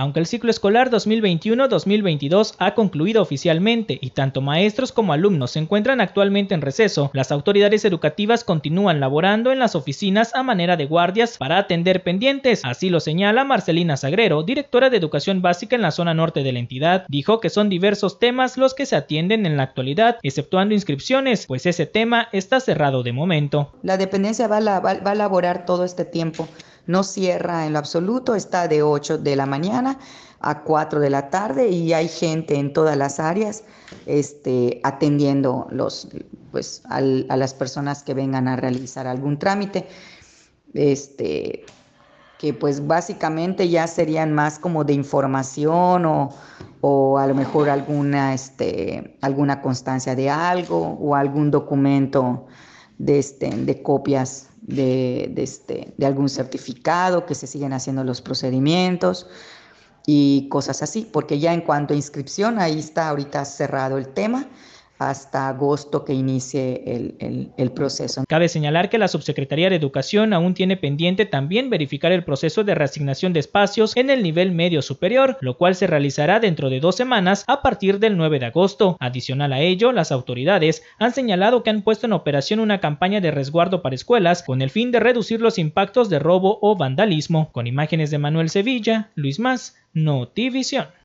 Aunque el ciclo escolar 2021-2022 ha concluido oficialmente y tanto maestros como alumnos se encuentran actualmente en receso, las autoridades educativas continúan laborando en las oficinas a manera de guardias para atender pendientes. Así lo señala Marcelina Sagrero, directora de Educación Básica en la zona norte de la entidad. Dijo que son diversos temas los que se atienden en la actualidad, exceptuando inscripciones, pues ese tema está cerrado de momento. La dependencia va a, laborar todo este tiempo. No cierra en lo absoluto, está de 8 de la mañana a 4 de la tarde y hay gente en todas las áreas este, atendiendo los, pues, a las personas que vengan a realizar algún trámite. Este, que pues básicamente ya serían más como de información o, a lo mejor alguna, este, alguna constancia de algo o algún documento de, este, de copias de, este, de algún certificado, que se siguen haciendo los procedimientos y cosas así, porque ya en cuanto a inscripción, ahí está ahorita cerrado el tema hasta agosto que inicie el, proceso. Cabe señalar que la Subsecretaría de Educación aún tiene pendiente también verificar el proceso de reasignación de espacios en el nivel medio superior, lo cual se realizará dentro de dos semanas a partir del 9 de agosto. Adicional a ello, las autoridades han señalado que han puesto en operación una campaña de resguardo para escuelas con el fin de reducir los impactos de robo o vandalismo. Con imágenes de Manuel Sevilla, Luis Más, Notivisión.